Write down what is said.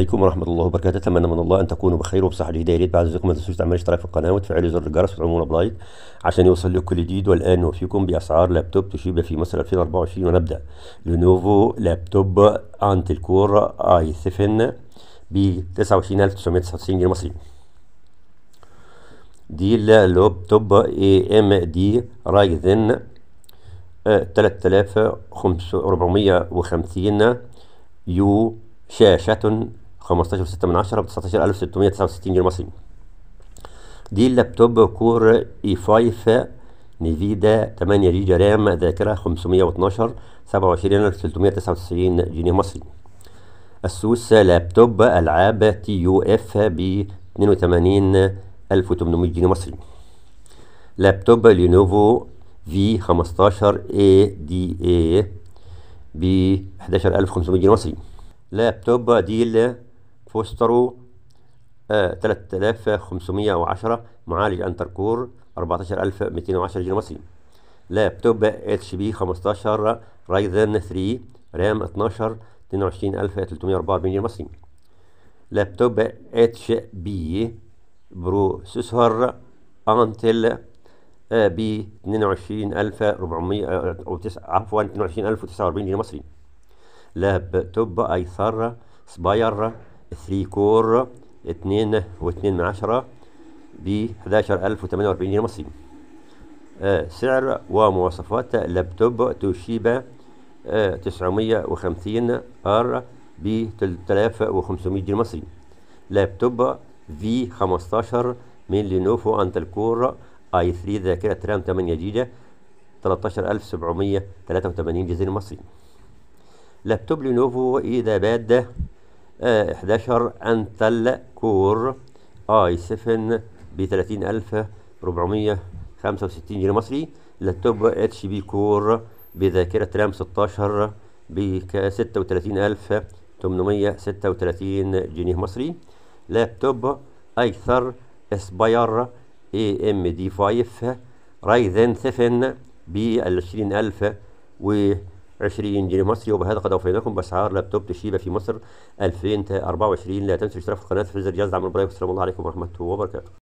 عليكم ورحمة الله وبركاته أتمنى من الله أن تكونوا بخير وبصحة جيدة يا ريت بعد إذنكم ما تنسوش تعملوا اشتراك في القناة وتفعلوا زر الجرس وتعملوا لايك عشان يوصل لكم كل جديد والآن نوفيكم بأسعار لابتوب توشيبا في مصر 2024 ونبدأ لينوفو لابتوب أنتل كور أي 7 ب 29999 جنيه مصري دي لابتوب اي ام دي رايزن 3450 آه، يو شاشة 15.6 من عشرة ب 19669 جنيه مصري دي اللابتوب كور اي 5 نيفيدا 8 جيجا رام ذاكرة 512 27399 جنيه مصري السوس لابتوب ألعاب تي يو اف ب 82800 جنيه مصري لابتوب لينوفو في 15 اي دي اي ب 11500 جنيه مصري لابتوب ديل فوسترو آه 3510 معالج انتر كور 14210 جنيه مصري لابتوب اتش بي 15 رايزن 3 رام 12 22344 جنيه مصري لابتوب اتش بي بروسيسور انتل آه، ب 22400 عفوا 22049 جنيه مصري لابتوب ايثار سباير 3 كور 2 و2 من 10 ب 11048 جنيه مصري آه سعر ومواصفات لابتوب توشيبا آه 950 ار ب 3500 جنيه مصري لابتوب في 15 من لينوفو انتل كور اي 3 ذاكره رام 8 جيجا 13783 جنيه مصري لابتوب لينوفو اذا باد 11 أنتل كور اي 7 ب 30465 جنيه مصري لابتوب اتش بي كور بذاكرة رام 16 ب 36836 جنيه مصري لابتوب ايثر اسباير اي ام دي 5 رايزن 7 ب 20000 و 20 جنيه مصري وبهذا قد وفيناكم باسعار لابتوب توشيبا في مصر 2024 لا تنسوا الاشتراك في القناه في الجرس دعم البلاي والسلام عليكم ورحمه الله وبركاته